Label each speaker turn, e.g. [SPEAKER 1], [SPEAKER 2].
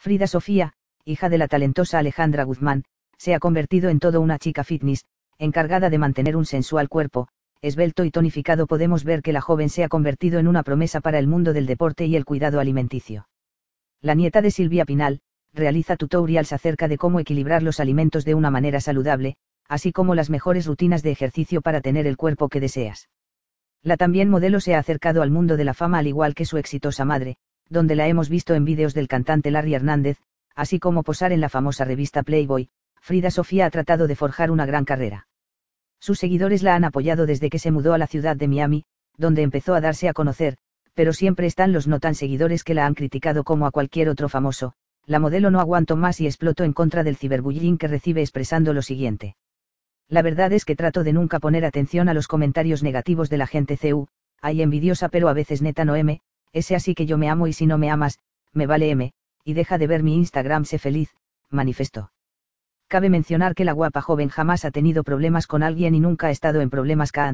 [SPEAKER 1] Frida Sofía, hija de la talentosa Alejandra Guzmán, se ha convertido en todo una chica fitness, encargada de mantener un sensual cuerpo, esbelto y tonificado podemos ver que la joven se ha convertido en una promesa para el mundo del deporte y el cuidado alimenticio. La nieta de Silvia Pinal, realiza tutorials acerca de cómo equilibrar los alimentos de una manera saludable, así como las mejores rutinas de ejercicio para tener el cuerpo que deseas. La también modelo se ha acercado al mundo de la fama al igual que su exitosa madre, donde la hemos visto en vídeos del cantante Larry Hernández, así como posar en la famosa revista Playboy, Frida Sofía ha tratado de forjar una gran carrera. Sus seguidores la han apoyado desde que se mudó a la ciudad de Miami, donde empezó a darse a conocer, pero siempre están los no tan seguidores que la han criticado como a cualquier otro famoso. La modelo no aguanto más y explotó en contra del ciberbullying que recibe expresando lo siguiente. La verdad es que trato de nunca poner atención a los comentarios negativos de la gente CU, hay envidiosa pero a veces neta no M, ese así que yo me amo y si no me amas, me vale M, y deja de ver mi Instagram, sé feliz, manifestó. Cabe mencionar que la guapa joven jamás ha tenido problemas con alguien y nunca ha estado en problemas k